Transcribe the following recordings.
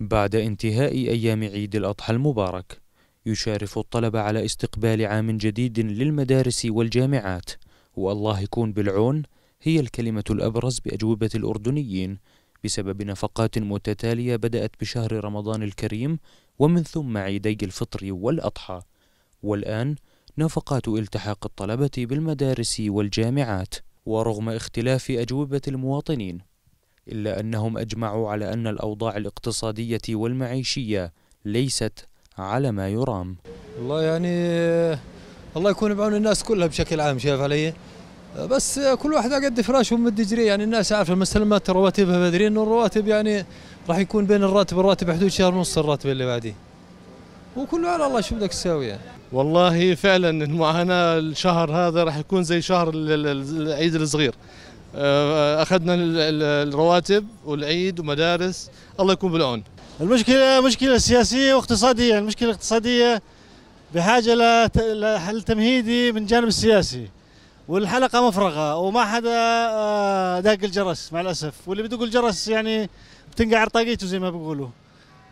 بعد انتهاء أيام عيد الأضحى المبارك يشارف الطلبة على استقبال عام جديد للمدارس والجامعات والله يكون بالعون هي الكلمة الأبرز بأجوبة الأردنيين بسبب نفقات متتالية بدأت بشهر رمضان الكريم ومن ثم عيدي الفطر والأضحى والآن نفقات التحاق الطلبة بالمدارس والجامعات ورغم اختلاف أجوبة المواطنين إلا أنهم أجمعوا على أن الأوضاع الاقتصادية والمعيشية ليست على ما يرام والله يعني الله يكون بعون الناس كلها بشكل عام شايف علي بس كل واحد قد فراشه ومد جريه يعني الناس عارفه المسلمات رواتبها بدري انه الرواتب يعني راح يكون بين الراتب والراتب حدود شهر ونص الراتب اللي بعديه وكله على الله شو بدك تساوي يعني. والله فعلا المعاناه الشهر هذا راح يكون زي شهر العيد الصغير آه، اخذنا الرواتب والعيد ومدارس الله يكون بالعون المشكله مشكله سياسيه واقتصاديه المشكله الاقتصاديه بحاجه لحل تمهيدي من الجانب السياسي والحلقه مفرغه وما حدا آه، داق الجرس مع الاسف واللي بدق الجرس يعني بتنقع طاقيته زي ما بيقولوا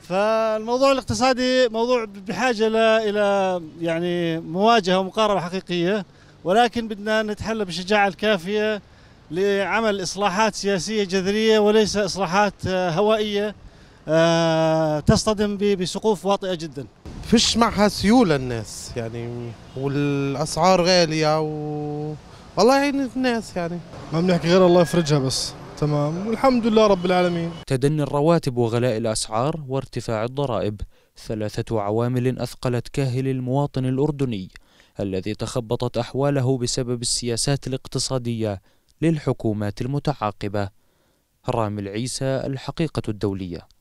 فالموضوع الاقتصادي موضوع بحاجه الى يعني مواجهه ومقاربه حقيقيه ولكن بدنا نتحلى بالشجاعه الكافيه لعمل إصلاحات سياسية جذرية وليس إصلاحات آه، هوائية آه، تصطدم بسقوف واطئة جدا فيش معها سيولة الناس يعني والأسعار غالية و... والله يعين الناس يعني ما بنحكي غير الله يفرجها بس تمام والحمد لله رب العالمين تدني الرواتب وغلاء الأسعار وارتفاع الضرائب ثلاثة عوامل أثقلت كاهل المواطن الأردني الذي تخبطت أحواله بسبب السياسات الاقتصادية للحكومات المتعاقبة رامي العيسى الحقيقة الدولية